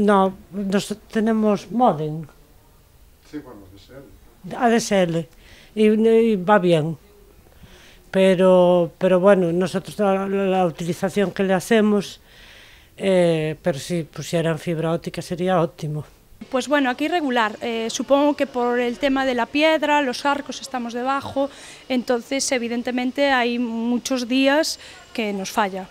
No, nos tenemos modem. Sí, bueno, ADSL. ADSL. Y, y va bien. Pero, pero bueno, nosotros la, la utilización que le hacemos, eh, pero si pusieran fibra óptica sería óptimo. Pues bueno, aquí regular. Eh, supongo que por el tema de la piedra, los arcos estamos debajo, entonces evidentemente hay muchos días que nos falla.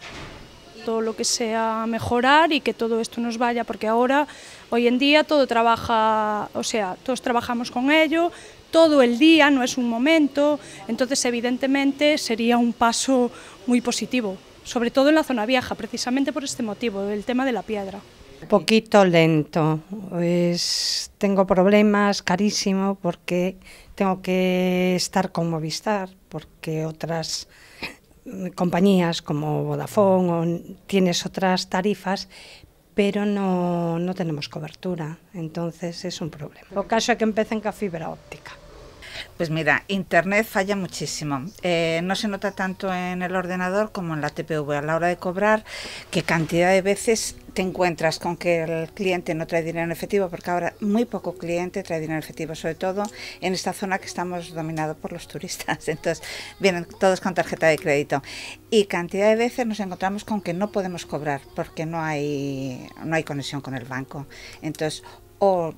lo que sea mejorar y que todo esto nos vaya, porque ahora, hoy en día, todo trabaja, o sea, todos trabajamos con ello, todo el día, no es un momento, entonces evidentemente sería un paso muy positivo, sobre todo en la zona vieja, precisamente por este motivo, el tema de la piedra. Poquito lento, tengo problemas carísimo porque tengo que estar con Movistar, porque otras compañías como Vodafone o tienes otras tarifas, pero no, no tenemos cobertura. Entonces es un problema. lo caso es que empecen con fibra óptica. Pues mira, Internet falla muchísimo. Eh, no se nota tanto en el ordenador como en la TPV. A la hora de cobrar, qué cantidad de veces te encuentras con que el cliente no trae dinero en efectivo, porque ahora muy poco cliente trae dinero en efectivo, sobre todo en esta zona que estamos dominados por los turistas. Entonces, vienen todos con tarjeta de crédito. Y cantidad de veces nos encontramos con que no podemos cobrar porque no hay, no hay conexión con el banco. Entonces, o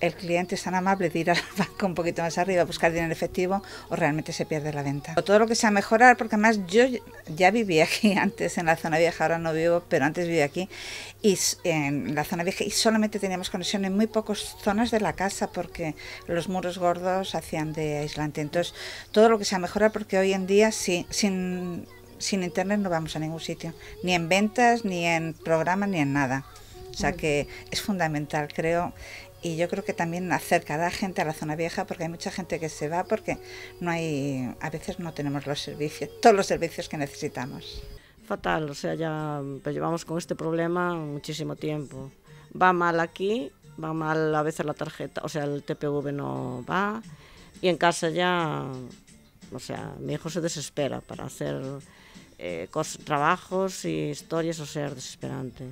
el cliente es tan amable de ir al banco un poquito más arriba a buscar dinero efectivo o realmente se pierde la venta. todo lo que sea mejorar, porque además yo ya vivía aquí antes en la zona vieja, ahora no vivo, pero antes vivía aquí y en la zona vieja y solamente teníamos conexión en muy pocas zonas de la casa porque los muros gordos hacían de aislante. Entonces, todo lo que sea mejorar, porque hoy en día sí, sin, sin internet no vamos a ningún sitio, ni en ventas, ni en programas, ni en nada. O sea que es fundamental, creo, y yo creo que también acercar a la gente a la zona vieja porque hay mucha gente que se va porque no hay a veces no tenemos los servicios todos los servicios que necesitamos fatal o sea ya pues llevamos con este problema muchísimo tiempo va mal aquí va mal a veces la tarjeta o sea el TPV no va y en casa ya o sea mi hijo se desespera para hacer eh, trabajos y historias o sea es desesperante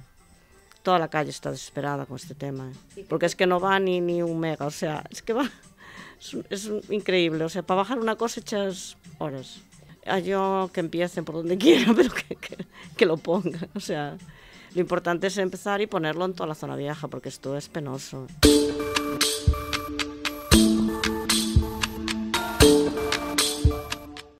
toda la calle está desesperada con este tema, ¿eh? porque es que no va ni, ni un mega, o sea, es que va, es, increíble, o sea, para bajar una cosa echas horas. A ah, yo que empiecen por donde quiera, pero que, que, que lo pongan, o sea, lo importante es empezar y ponerlo en toda la zona vieja, porque esto es penoso.